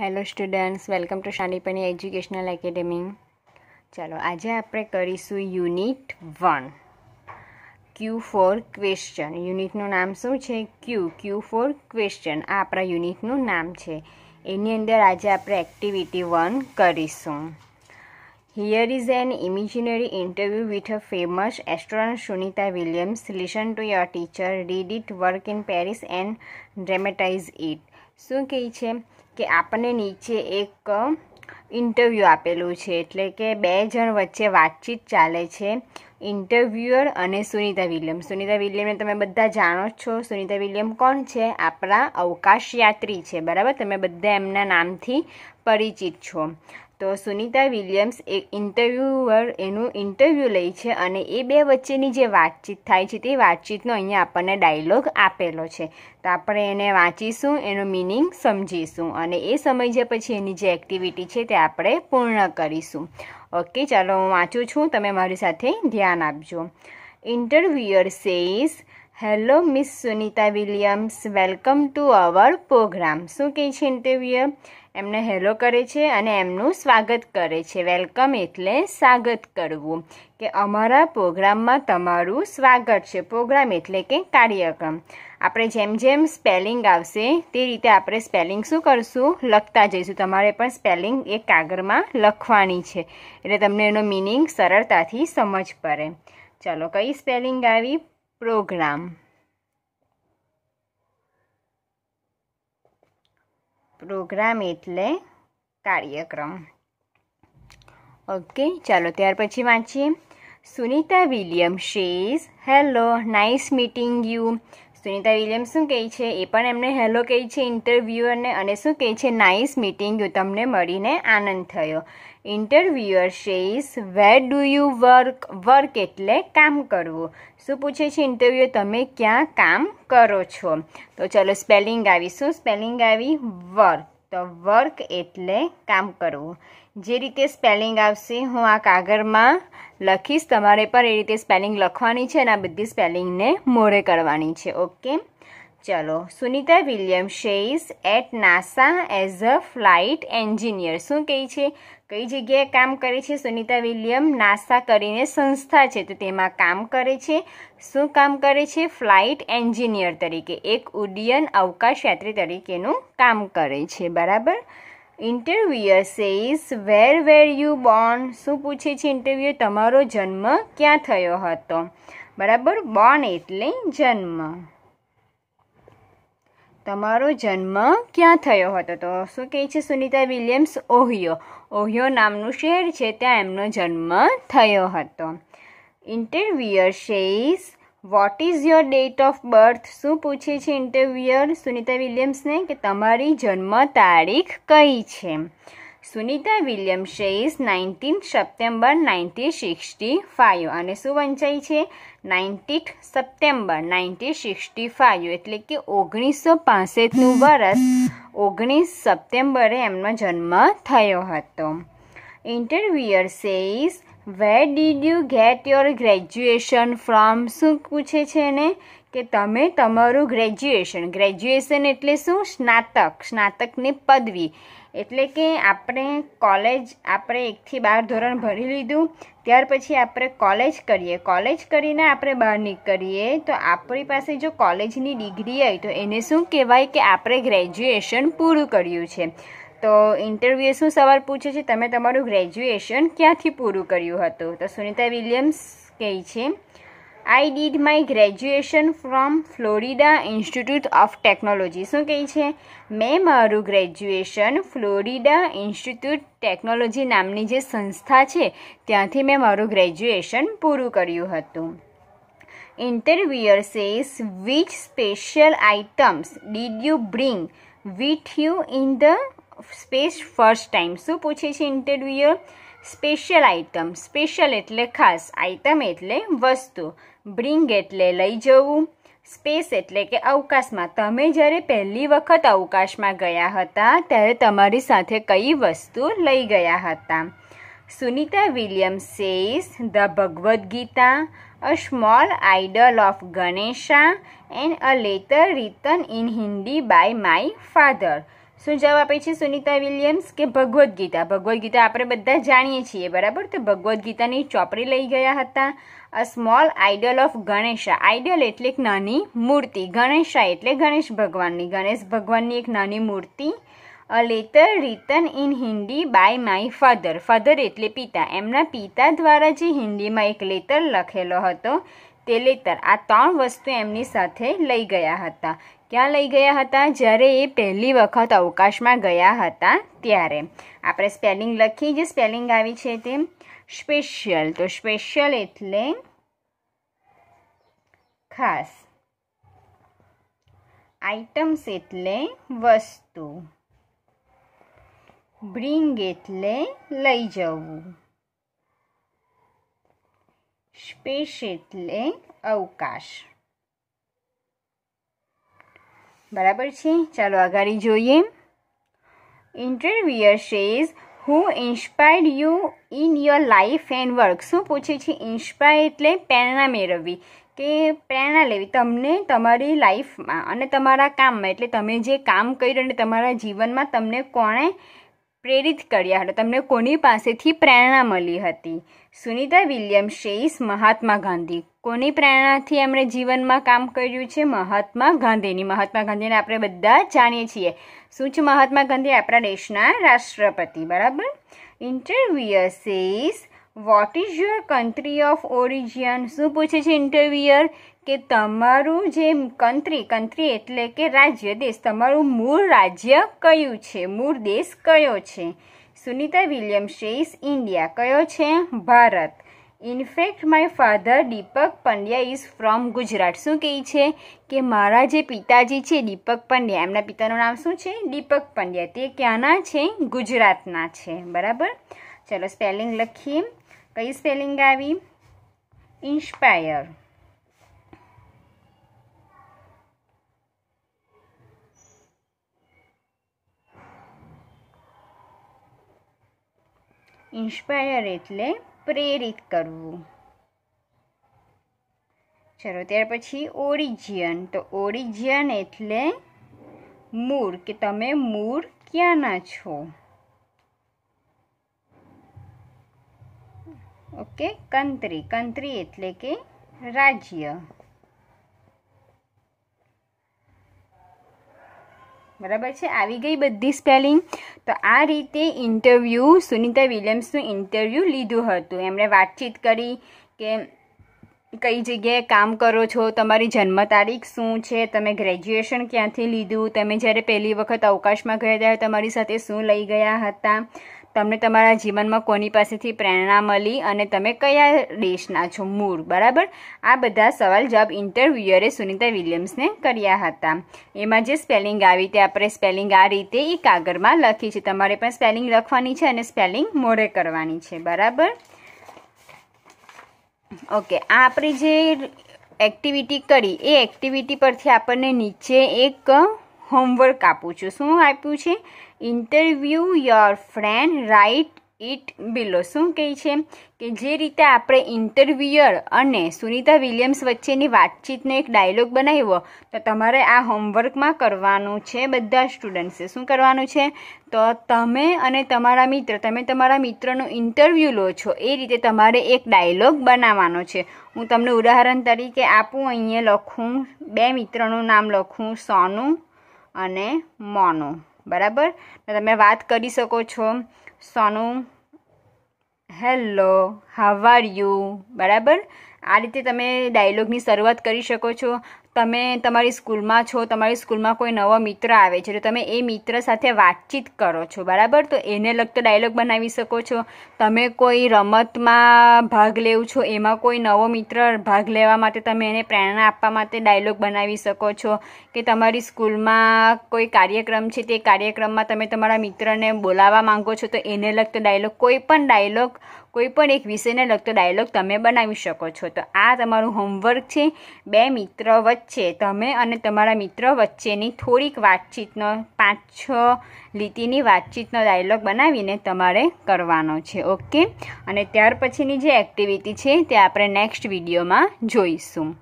hello students welcome to Shanipani educational academy ચાલો આજે આપણે કરીશું unit one Q four question યુનિટનું નામ શું છે ક્યુ ક્યુ ફોર ક્વેશ્ચન આ આપણા યુનિટનું નામ છે એની અંદર આજે આપણે એક્ટિવિટી વન કરીશું here is an imaginary interview with a famous astronaut Sunita Williams listen to your teacher read it work in pairs and dramatize it શું કહે છે કે આપણને નીચે એક ઇન્ટરવ્યૂ આપેલું છે એટલે કે બે જણ વચ્ચે વાતચીત ચાલે છે ઇન્ટરવ્યુઅર અને સુનિતા વિલિયમ સુનિતા વિલિયમને તમે બધા જાણો જ છો સુનિતા વિલિયમ કોણ છે આપણા અવકાશયાત્રી છે બરાબર તમે બધા એમના નામથી પરિચિત છો તો સુનિતા વિલિયમ્સ એક ઇન્ટરવ્યુઅર એનું ઇન્ટરવ્યુ લે છે અને એ બે વચ્ચેની જે વાતચીત થાય છે તે વાતચીતનો અહીંયા આપણને ડાયલોગ આપેલો છે તો આપણે એને વાંચીશું એનું મિનિંગ સમજીશું અને એ સમજ્યા પછી એની જે એક્ટિવિટી છે તે આપણે પૂર્ણ કરીશું ઓકે ચાલો હું વાંચું છું તમે મારી સાથે ધ્યાન આપજો interviewer says hello Miss Sunita Williams welcome to our program શું કહે છે ઇન્ટરવ્યુઅર એમને હેલો કરે છે અને એમનું સ્વાગત કરે છે વેલકમ એટલે સ્વાગત કરવું કે અમારા પ્રોગ્રામમાં તમારું સ્વાગત છે પ્રોગ્રામ એટલે કે કાર્યક્રમ આપણે જેમ જેમ સ્પેલિંગ આવશે તે રીતે આપણે સ્પેલિંગ શું કરશું લખતા જઈશું તમારે પણ સ્પેલિંગ એક કાગળમાં લખવાની છે એટલે તમને એનો મિનિંગ સરળતાથી સમજ પડે ચાલો કઈ સ્પેલિંગ આવી પ્રોગ્રામ પ્રોગ્રામ એટલે કાર્યક્રમ ઓકે ચાલો ત્યાર પછી વાંચીએ Sunita William says hello nice meeting you Sunita Williams શું કહે છે એ પણ એમને હેલો કહે છે ઇન્ટરવ્યુઅરને અને શું કહે છે નાઇસ મીટિંગ તમને મળીને આનંદ થયો interviewer says where do you work work એટલે કામ કરવું શું પૂછે છે ઇન્ટરવ્યુ તમે ક્યાં કામ કરો છો તો ચલો સ્પેલિંગ આવી શું સ્પેલિંગ આવી વર્ક તો વર્ક એટલે કામ કરવું જે રીતે સ્પેલિંગ આવશે હું આ કાગળમાં લખીશ તમારે પણ એ રીતે સ્પેલિંગ લખવાની છે અને આ બધી સ્પેલિંગને મોરે કરવાની છે ઓકે ચલો Sunita William says at NASA as a flight engineer શું કહે છે કઈ જગ્યાએ કામ કરે છે સુનિતા વિલિયમ નાસા કરીને સંસ્થા છે તો તેમાં કામ કરે છે શું કામ કરે છે ફ્લાઇટ એન્જિનિયર તરીકે એક ઉડ્ડયન અવકાશ યાત્રી તરીકેનું કામ કરે છે બરાબર interviewer says where where you born શું પૂછે છે ઇન્ટરવ્યુ તમારો જન્મ ક્યાં થયો હતો બરાબર બોર્ન એટલે જન્મ તમારો જન્મ ક્યાં થયો હતો તો શું કહે છે સુનિતા વિલિયમ્સ ઓહિયો ઓહિયો નામનું શહેર છે ત્યાં એમનો જન્મ થયો હતો interviewer says what is your date of birth શું પૂછે છે ઇન્ટરવ્યુઅર સુનિતા વિલિયમ્સને કે તમારી જન્મ તારીખ કઈ છે Sunita Williams is nineteen September nineteen sixty five અને શું વંચાય છે ninety September nineteen sixty five એટલે કે ઓગણીસો પાસઠનું વર્ષ ઓગણીસ સપ્ટેમ્બરે એમનો જન્મ થયો હતો interviewer says where did you get your graduation from શું પૂછે છે એને કે તમે તમારું ગ્રેજ્યુએશન ગ્રેજ્યુએશન એટલે શું સ્નાતક સ્નાતકની પદવી એટલે કે આપણે કોલેજ આપણે એકથી બાર ધોરણ ભરી લીધું ત્યાર પછી આપણે કોલેજ કરીએ કોલેજ કરીને આપણે બહાર નીકળીએ તો આપણી પાસે જો કોલેજની ડિગ્રી હોય તો એને શું કહેવાય કે આપણે ગ્રેજ્યુએશન પૂરું કર્યું છે તો ઇન્ટરવ્યૂએ શું સવાલ પૂછે છે તમે તમારું ગ્રેજ્યુએશન ક્યાંથી પૂરું કર્યું હતું તો સુનિતા વિલિયમ્સ કહે છે I did my graduation from Florida Institute of Technology શું કહે છે મેં મારું ગ્રેજ્યુએશન ફ્લોરિડા ઇન્સ્ટિટ્યૂટ ટેકનોલોજી નામની જે સંસ્થા છે ત્યાંથી મેં મારું ગ્રેજ્યુએશન પૂરું કર્યું હતું interviewer says which special items did you bring with you in the space first time શું પૂછે છે ઇન્ટરવ્યુઅર સ્પેશિયલ આઇટમ સ્પેશિયલ એટલે ખાસ આઇટમ એટલે વસ્તુ બ્રિંગ એટલે લઈ જવું સ્પેસ એટલે કે અવકાશમાં તમે જ્યારે પહેલી વખત અવકાશમાં ગયા હતા ત્યારે તમારી સાથે કઈ વસ્તુ લઈ ગયા હતા Sunita William says the Bhagavad Gita a small idol of Ganesha and a letter written in Hindi by my father શું જવાબ આપે છે સુનિતા વિલિયમ્સ કે ભગવદ્ ગીતા ભગવદ્ ગીતા આપણે બધા જાણીએ છીએ બરાબર તો ભગવદ્ ગીતાની ચોપડી લઈ ગયા હતા a small idol of Ganesha idol એટલે એક નાની મૂર્તિ ગણેશા એટલે ગણેશ ભગવાનની ગણેશ ભગવાનની એક નાની મૂર્તિ a letter written in Hindi by my father father એટલે પિતા એમના પિતા દ્વારા જે હિન્દીમાં એક લેટર લખેલો હતો તે લેતર આ ત્રણ વસ્તુ એમની સાથે લઈ ગયા હતા ક્યાં લઈ ગયા હતા જ્યારે એ પહેલી વખત અવકાશમાં ગયા હતા ત્યારે આપણે સ્પેલિંગ લખી જે સ્પેલિંગ આવી છે તે સ્પેશિયલ તો સ્પેશિયલ એટલે ખાસ આઇટમ્સ એટલે વસ્તુ બ્રિંગ એટલે લઈ જવું સ્પેસ એટલે અવકાશ બરાબર છે ચાલો આગળ જોઈએ interviewer says who inspired you in your life and work શું પૂછે છે ઇન્સ્પાયર એટલે પ્રેરણા મેળવવી કે પ્રેરણા લેવી તમને તમારી લાઈફમાં અને તમારા કામમાં એટલે તમે જે કામ કર્યું અને તમારા જીવનમાં તમને કોણે પ્રેરિત કર્યા હતા તમને કોની પાસેથી પ્રેરણા મળી હતી સુનિતા વિલિયમ શેઈસ મહાત્મા ગાંધી કોની પ્રેરણાથી એમણે જીવનમાં કામ કર્યું છે મહાત્મા ગાંધીની મહાત્મા ગાંધીને આપણે બધા જાણીએ છીએ શું છે મહાત્મા ગાંધી આપણા દેશના રાષ્ટ્રપતિ બરાબર interviewer says what is your country of origin શું પૂછે છે ઇન્ટરવ્યુઅર કે તમારું જે કન્ટ્રી કન્ટ્રી એટલે કે રાજ્ય દેશ તમારું મૂળ રાજ્ય કયું છે મૂળ દેશ કયો છે સુનિતા વિલિયમ શેસ ઇન્ડિયા કયો છે Bharat in fact my father Deepak Pandya is from Gujarat શું કહે છે કે મારા જે પિતાજી છે દીપક પંડ્યા એમના પિતાનું નામ શું છે દીપક પંડ્યા તે ક્યાંના છે ગુજરાતના છે બરાબર ચલો સ્પેલિંગ લખીએ કઈ સ્પેલિંગ આવી ઇન્સ્પાયર ઇન્સ્પાયર એટલે प्रेरित करू चलो ત્યાર પછી ઓરિજિન તો ઓરિજિન એટલે મૂળ કે તમે મૂળ ક્યાંના છો ઓકે કંતરી કંતરી એટલે કે રાજ્ય બરાબર છે આવી ગઈ બધી સ્પેલિંગ તો આ રીતે ઇન્ટરવ્યૂ સુનિતા વિલિયમ્સનું ઇન્ટરવ્યૂ લીધું હતું એમણે વાતચીત કરી કે કઈ જગ્યાએ કામ કરો છો તમારી જન્મ તારીખ શું છે તમે ગ્રેજ્યુએશન ક્યાંથી લીધું તમે જ્યારે પહેલી વખત અવકાશમાં ગયા હતા તમારી સાથે શું લઈ ગયા હતા તમને તમારા જીવનમાં કોની પાસેથી પ્રેરણા મળી અને તમે કયા દેશના છો મૂળ બરાબર આ બધા સવાલ જવાબ ઇન્ટરવ્યુઅરે સુનિતા વિલિયમ્સને કર્યા હતા એમાં જે સ્પેલિંગ આવી તે આપણે સ્પેલિંગ આ રીતે એ કાગળમાં લખી છે તમારે પણ સ્પેલિંગ લખવાની છે અને સ્પેલિંગ મોડે કરવાની છે બરાબર ઓકે આ આપણે જે એક્ટિવિટી કરી એ એક્ટિવિટી પરથી આપણને નીચે એક હોમવર્ક આપું છું શું આપ્યું છે interview your friend write it below શું કહે છે કે જે રીતે આપણે ઇન્ટરવ્યુઅર અને સુનિતા વિલિયમ્સ વચ્ચેની વાતચીતનો એક ડાયલોગ બનાવ્યો તો તમારે આ હોમવર્કમાં કરવાનું છે બધા સ્ટુડન્ટ્સે શું કરવાનું છે તો તમે અને તમારા મિત્ર તમે તમારા મિત્રનું ઇન્ટરવ્યૂ લો છો એ રીતે તમારે એક ડાયલોગ બનાવવાનો છે હું તમને ઉદાહરણ તરીકે આપું અહીંયા લખું બે મિત્રનું નામ લખું સોનું અને મોનું બરાબર તમે વાત કરી શકો છો સોનું હેલો હાવ આર યુ બરાબર આ રીતે તમે ડાયલોગની શરૂઆત કરી શકો છો તમે તમારી સ્કૂલમાં છો તમારી સ્કૂલમાં કોઈ નવો મિત્ર આવે છે તો તમે એ મિત્ર સાથે વાતચીત કરો છો બરાબર તો એને લગતો ડાયલોગ બનાવી શકો છો તમે કોઈ રમતમાં ભાગ લેવ છો એમાં કોઈ નવો મિત્ર ભાગ લેવા માટે તમે એને પ્રેરણા આપવા માટે ડાયલોગ બનાવી શકો છો કે તમારી સ્કૂલમાં કોઈ કાર્યક્રમ છે તે કાર્યક્રમમાં તમે તમારા મિત્રને બોલાવવા માંગો છો તો એને લગતો ડાયલોગ કોઈ પણ ડાયલોગ કોઈ પણ એક વિષયને લગતો ડાયલોગ તમે બનાવી શકો છો તો આ તમારું હોમવર્ક છે બે મિત્ર વચ્ચે તમે અને તમારા મિત્ર વચ્ચેની થોડીક વાતચીતનો પાંચ છ લીટીની વાતચીતનો ડાયલોગ બનાવીને તમારે કરવાનો છે ઓકે અને ત્યાર પછીની જે એક્ટિવિટી છે તે આપણે નેક્સ્ટ વિડીયોમાં જોઈશું